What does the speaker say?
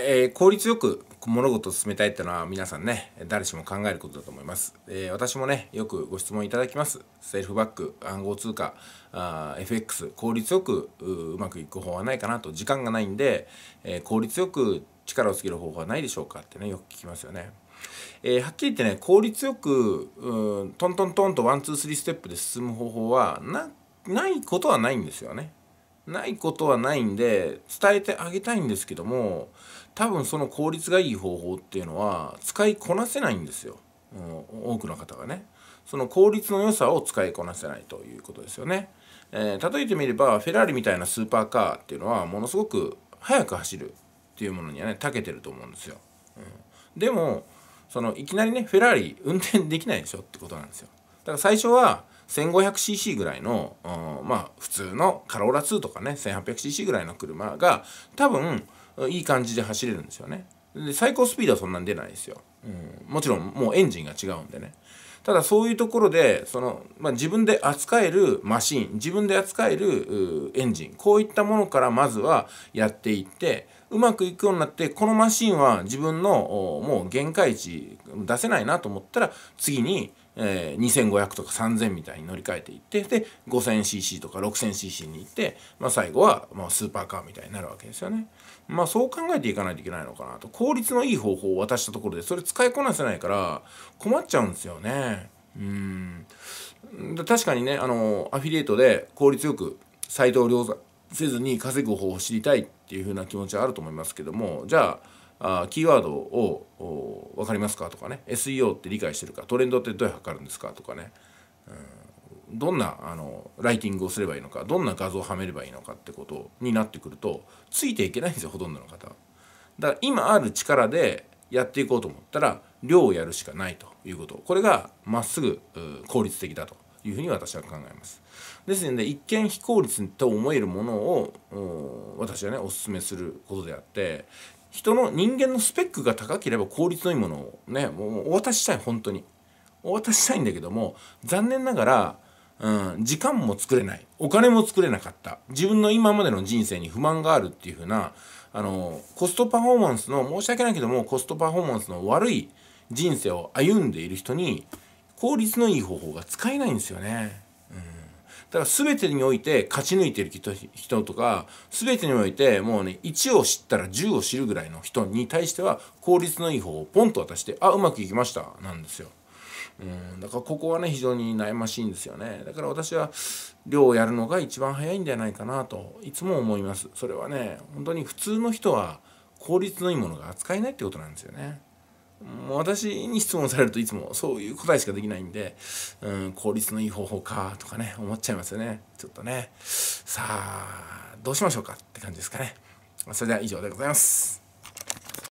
えー、効率よく物事を進めたいってのは皆さんね誰しも考えることだと思います、えー、私もねよくご質問いただきますセルフバック暗号通貨あ FX 効率よくうまくいく方法はないかなと時間がないんで、えー、効率よく力をつける方法はないでしょうかってねよく聞きますよねえー、はっきり言ってね効率よくうトントントンとワンツースリーステップで進む方法はなないことはないんですよねないことはないんで伝えてあげたいんですけども多分その効率がいい方法っていうのは使いこなせないんですよ、うん、多くの方がねその効率の良さを使いこなせないということですよね、えー、例えてみればフェラーリみたいなスーパーカーっていうのはものすごく速く走るっていうものにはね長けてると思うんですよ、うん、でもそのいきなりねフェラーリ運転できないでしょってことなんですよだから最初は 1500cc ぐらいの、まあ普通のカローラ2とかね 1800cc ぐらいの車が多分いい感じで走れるんですよねで最高スピードはそんなに出ないですよ、うん、もちろんもうエンジンが違うんでねただそういうところでその、まあ、自分で扱えるマシン自分で扱えるエンジンこういったものからまずはやっていってうまくいくようになってこのマシンは自分のもう限界値出せないなと思ったら次にえー、2500とか3000みたいに乗り換えていってで 5000cc とか 6000cc に行って、まあ、最後は、まあ、スーパーカーみたいになるわけですよね。まあそう考えていかないといけないのかなと効率のいい方法を渡したところでそれ使いこなせないから困っちゃうんですよね。うん確かにねあのアフィリエイトで効率よくサイトを量産せずに稼ぐ方法を知りたいっていう風な気持ちはあると思いますけどもじゃああキーワードを分かりますかとかね SEO って理解してるかトレンドってどうやって測るんですかとかね、うん、どんなあのライティングをすればいいのかどんな画像をはめればいいのかってことになってくるとついていけないんですよほとんどの方は。だから今ある力でやっていこうと思ったら量をやるしかないということこれがまっすぐ効率的だというふうに私は考えますですので一見非効率と思えるものを私はねおすすめすることであって人の人間のスペックが高ければ効率のいいものをねもうお渡ししたい本当にお渡ししたいんだけども残念ながら、うん、時間も作れないお金も作れなかった自分の今までの人生に不満があるっていう風なあのコストパフォーマンスの申し訳ないけどもコストパフォーマンスの悪い人生を歩んでいる人に効率のいい方法が使えないんですよね。だから全てにおいて勝ち抜いてる人とか全てにおいてもうね1を知ったら10を知るぐらいの人に対しては効率のいい方をポンと渡してあうまくいきましたなんですよ。うんだからここはね非常に悩ましいんですよねだから私は量をやるのが一番早いんじゃないかなといつも思いますそれはね本当に普通の人は効率のいいものが扱えないってことなんですよね。私に質問されるといつもそういう答えしかできないんで、うん、効率のいい方法かとかね思っちゃいますよねちょっとねさあどうしましょうかって感じですかねそれでは以上でございます